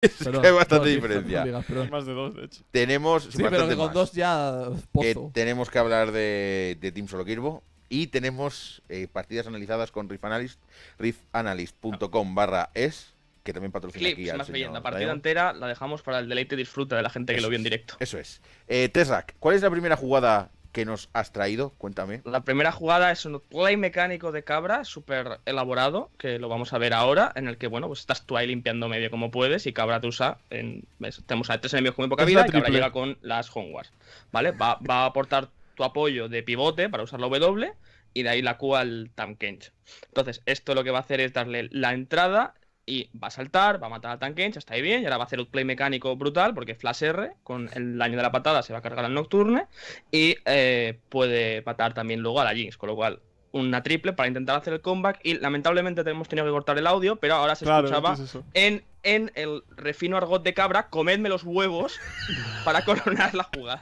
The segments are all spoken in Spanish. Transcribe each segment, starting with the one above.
es que hay bastante diferencia. Más de dos, de hecho. Tenemos. Sí, pero con dos ya. Que tenemos que hablar de, de Team Solo Kirbo. Y tenemos eh, partidas analizadas con Riff Analyst, riffanalyst.com ah. barra es, que también patrocina Clips, más La partida entera la dejamos para el deleite y disfruta de la gente que lo vio en directo. eso es. Eh, ¿cuál es la primera jugada que nos has traído? Cuéntame. La primera jugada es un play mecánico de cabra súper elaborado, que lo vamos a ver ahora, en el que, bueno, pues estás tú ahí limpiando medio como puedes y cabra te usa, en, tenemos a tres enemigos con muy poca vida y cabra llega con las homewars. ¿vale? Va, va a aportar tu apoyo de pivote para usar la W y de ahí la Q al Tamkench. Entonces, esto lo que va a hacer es darle la entrada y va a saltar, va a matar al Ya está ahí bien, y ahora va a hacer Un play mecánico brutal, porque Flash R, con el daño de la patada, se va a cargar al Nocturne, y eh, puede matar también luego a la Jinx, con lo cual una triple para intentar hacer el comeback y lamentablemente Tenemos tenido que cortar el audio, pero ahora se escuchaba en en el refino argot de cabra, comedme los huevos para coronar la jugada.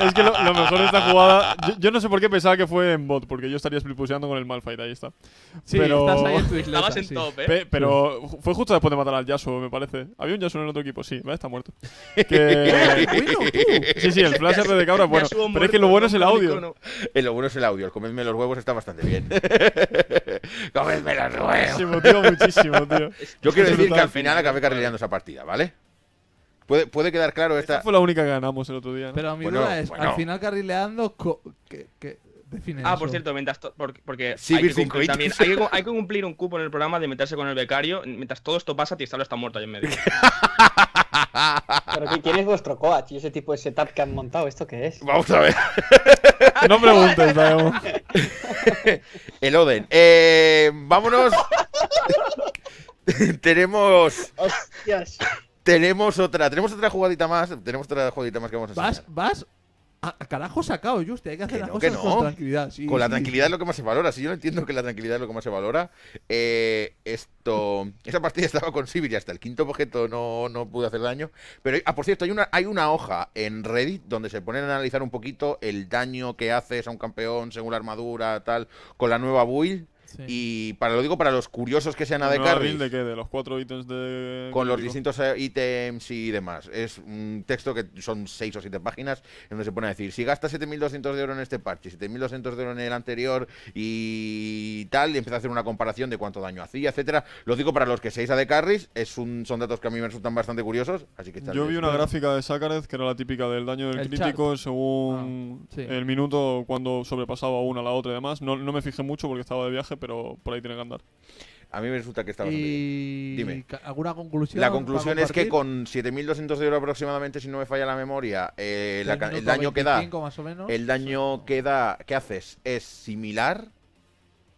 es que lo, mejor de esta jugada. Yo, no sé por qué pensaba que fue en bot, porque yo estaría split con el Malphite, ahí está. pero... estás ahí pero fue justo después de matar al Yasuo, me parece. Había un Yasuo en el otro equipo, sí, ¿vale? Está muerto. Que... sí, sí, el flash de cabra bueno. Pero es que lo bueno es el audio. El eh, lo bueno es el audio, el comedme los huevos está bastante bien. me Muchísimo, tío, Yo quiero decir que al final acabé carrileando esa partida, ¿vale? Puede, puede quedar claro esta... fue la única que ganamos el otro día. ¿no? Pero mi bueno, duda es, al final carrileando, ¿qué, define Ah, por cierto, mientras porque, hay, que cumplir, también, hay, que, cumplir un cupo en el programa de meterse con el becario. Mientras todo esto pasa, Tistalo está muerto ahí en medio. ¿Pero qué, quién es vuestro coach y ese tipo de setup que han montado? ¿Esto qué es? Vamos a ver. no preguntes, sabemos. El Oden. Eh, vámonos. tenemos. Hostias. Tenemos otra. Tenemos otra jugadita más. Tenemos otra jugadita más que vamos a hacer. ¿Vas? ¿Vas? a, carajo sacado, Juste. Hay que hacer las cosas con tranquilidad. con la tranquilidad es lo que más se valora. Si yo no entiendo que la tranquilidad es lo que más se valora, eh, esto, esa partida estaba con Sibir y hasta el quinto objeto no, no pude hacer daño. Pero, ah, por cierto, hay una, hay una hoja en Reddit donde se ponen a analizar un poquito el daño que haces a un campeón según la armadura, tal, con la nueva build. Y para lo digo para los curiosos que sean a de ¿De qué? ¿De los cuatro ítems de.? Con los distintos eh, ítems y demás. Es un texto que son seis o siete páginas en donde se pone a decir: si gastas 7.200 de oro en este parche, 7.200 de oro en el anterior y tal, y empieza a hacer una comparación de cuánto daño hacía, etcétera. Lo digo para los que seáis de Carries. Es un, son datos que a mí me resultan bastante curiosos. Así que Yo vi una gráfica de Sácarez que era la típica del daño del crítico según ah, el minuto cuando sobrepasaba una a la otra y demás. No, no me fijé mucho porque estaba de viaje, pero por ahí tiene que andar. A mí me resulta que está Dime. ¿Alguna conclusión? La conclusión es que con 7.200 euros aproximadamente, si no me falla la memoria, eh, el daño que da. Más o menos, el daño que da haces es similar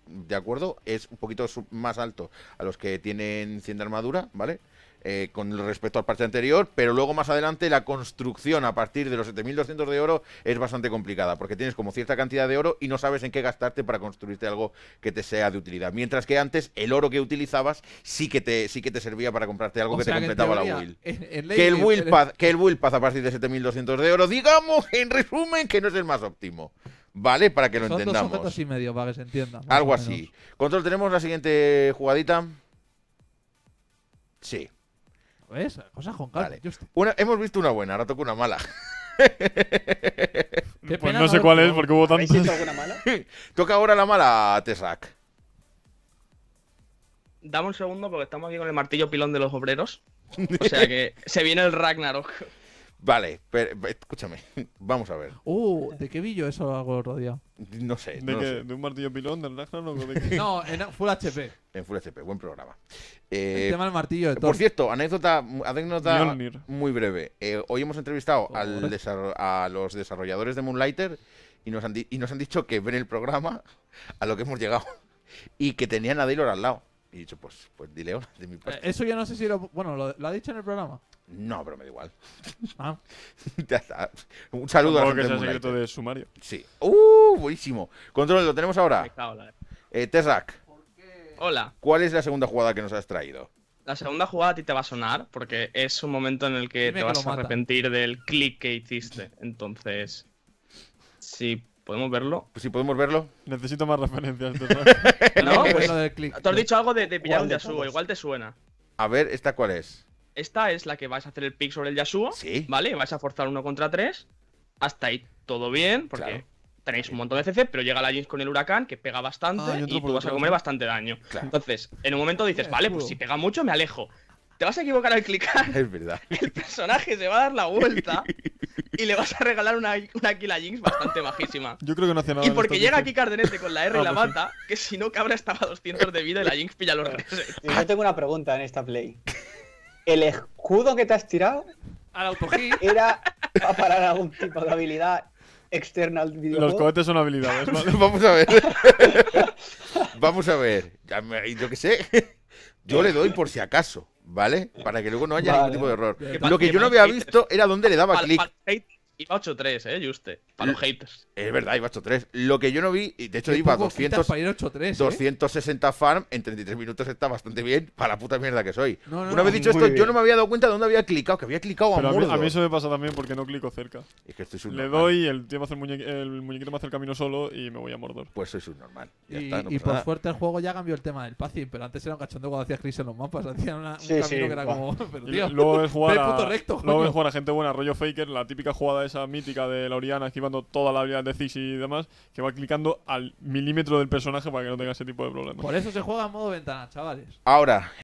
¿de acuerdo? Es un poquito más alto a los que tienen 100 de armadura, ¿vale? Eh, con respecto al parte anterior, pero luego más adelante la construcción a partir de los 7200 de oro es bastante complicada, porque tienes como cierta cantidad de oro y no sabes en qué gastarte para construirte algo que te sea de utilidad. Mientras que antes el oro que utilizabas sí que te, sí que te servía para comprarte algo que te completaba la will. que, el will eh, que el will a partir de 7200 de oro, digamos, en resumen, que no es el más óptimo. ¿Vale? Para que lo Son entendamos. Dos y medio, para que se entienda. Algo así. Control, ¿tenemos la siguiente jugadita? Sí. ¿Ves? Cosas con hemos visto una buena, ahora toca una mala. pues no sé cuál es porque hubo tantas. alguna mala? toca ahora la mala, Tesrak. Dame un segundo porque estamos aquí con el martillo pilón de los obreros. O sea que se viene el Ragnarok. Vale, pero, eh, escúchame, vamos a ver. Uh, ¿de qué villo eso hago el No sé. ¿De, no qué? sé. ¿De un martillo pilón del De qué? no, en Full HP. En Full HP, buen programa. el eh, tema del martillo de Por cierto, anécdota, anécdota muy breve. Eh, hoy hemos entrevistado al a los desarrolladores de Moonlighter y nos, han y nos han dicho que ven el programa a lo que hemos llegado y que tenían a Daylor al lado. Y he dicho, pues, pues dile de mi eh, parte. eso ya no sé si lo. Bueno, lo, ha dicho en el programa. No, pero me da igual. Ah. Un saludo a la gente que secreto de eh. sumario. Sí. ¡Uh! Buenísimo. Control, lo tenemos ahora. Eh, Hola. ¿Cuál es la segunda jugada que nos has traído? La segunda jugada a ti te va a sonar porque es un momento en el que te vas a arrepentir del clic que hiciste. Entonces, sí ¿Podemos verlo? Pues sí, podemos verlo. Necesito más referencias. no, Te pues, has dicho algo de, pillar un Yasuo, igual te suena. A ver, ¿esta cuál es? Esta es la que vas a hacer el pick sobre el Yasuo. Sí. ¿Vale? Vais a forzar uno contra tres. Hasta ahí todo bien, porque tenéis un montón de CC, pero llega la Jinx con el huracán, que pega bastante, ah, y, tú vas a comer bastante daño. Entonces, en un momento dices, vale, pues si pega mucho, me alejo. Te vas a equivocar al clicar. Es verdad. El personaje se va a dar la vuelta y le vas a regalar una, una Kila Jinx bastante bajísima Yo creo que no hace nada. Y porque llega aquí Cardenete con la R y ah, la mata, pues que si no, Cabra estaba a 200 de vida y la Jinx pilla los resets. Yo tengo una pregunta en esta play. ¿El escudo que te has tirado era para parar algún tipo de habilidad externa al Los cohetes son habilidades, Vamos a ver. Vamos a ver. Yo qué sé. Yo le doy por si acaso. ¿Vale? Para que luego no haya ningún tipo de error. Lo que yo no había visto era dónde le daba clic. Iba 8-3, eh, Juste. Para los eh, haters. Es verdad, iba 8-3. Lo que yo no vi, de hecho, iba 200, 260 farm en 33 minutos está bastante bien. Para la puta mierda que soy. Una vez dicho esto, yo no me había dado cuenta de dónde había clicado, que había clicado a, Pero a mí, eso me pasa también porque no clico cerca. Es que Le doy, el, tío hace el, muñequito me hace el camino solo y me voy a Mordor. Pues soy subnormal. y, por suerte el juego ya cambió el tema del pacing, pero antes era un cuando hacías crisis en los mapas. Hacían un camino que era como. Pero, tío, luego es jugar, luego jugar a gente buena, rollo Faker, la típica jugada esa mítica de la Oriana esquivando toda la habilidad de Ziggs y demás, que va clicando al milímetro del personaje para que no tenga ese tipo de problemas. Por eso se juega en modo ventana, chavales. Ahora,